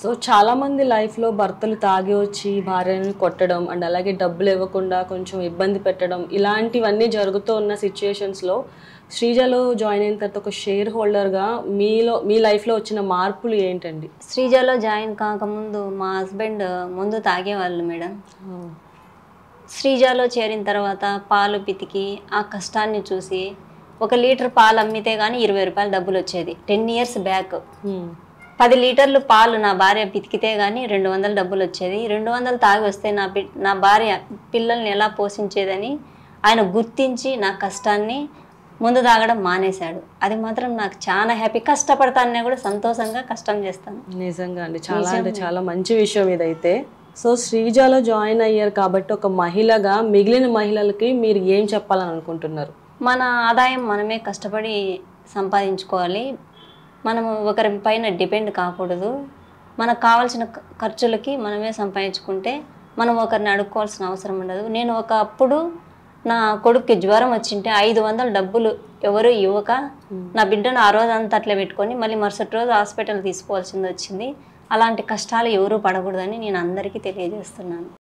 so చాలామంది లైఫ్లో భర్తలు తాగి వచ్చి భార్యను కొట్టడం అండ్ అలాగే డబ్బులు ఇవ్వకుండా కొంచెం ఇబ్బంది పెట్టడం ఇలాంటివన్నీ జరుగుతూ ఉన్న సిచ్యుయేషన్స్లో శ్రీజలో జాయిన్ అయిన తర్వాత ఒక షేర్ హోల్డర్గా మీలో మీ లైఫ్లో వచ్చిన మార్పులు ఏంటండి శ్రీజలో జాయిన్ కాకముందు మా హస్బెండ్ ముందు తాగేవాళ్ళు మేడం శ్రీజలో చేరిన తర్వాత పాలు పితికి ఆ కష్టాన్ని చూసి ఒక లీటర్ పాలు అమ్మితే కానీ ఇరవై రూపాయలు డబ్బులు వచ్చేది టెన్ ఇయర్స్ బ్యాక్ పది లీటర్లు పాలు నా భార్య పితికితే కానీ రెండు వందల డబ్బులు వచ్చేది రెండు వందలు తాగి వస్తే నా నా భార్య పిల్లల్ని ఎలా పోషించేదని ఆయన గుర్తించి నా కష్టాన్ని ముందు తాగడం మానేశాడు అది మాత్రం నాకు చాలా హ్యాపీ కష్టపడతానే కూడా సంతోషంగా కష్టం చేస్తాను నిజంగా అండి చాలా అంటే చాలా మంచి విషయం ఇదైతే సో శ్రీజాలో జాయిన్ అయ్యారు కాబట్టి ఒక మహిళగా మిగిలిన మహిళలకి మీరు ఏం చెప్పాలని అనుకుంటున్నారు మన ఆదాయం మనమే కష్టపడి సంపాదించుకోవాలి మనం ఒకరి పైన డిపెండ్ కాకూడదు మనకు కావాల్సిన ఖర్చులకి మనమే సంపాదించుకుంటే మనం ఒకరిని అడుక్కోవాల్సిన అవసరం ఉండదు నేను ఒకప్పుడు నా కొడుకుకి జ్వరం వచ్చింటే ఐదు వందల డబ్బులు ఎవరు ఇవ్వక నా బిడ్డను ఆ రోజు అంతా అట్లా పెట్టుకొని మళ్ళీ మరుసటి రోజు హాస్పిటల్ తీసుకోవాల్సింది వచ్చింది అలాంటి కష్టాలు ఎవరూ పడకూడదని నేను అందరికీ తెలియజేస్తున్నాను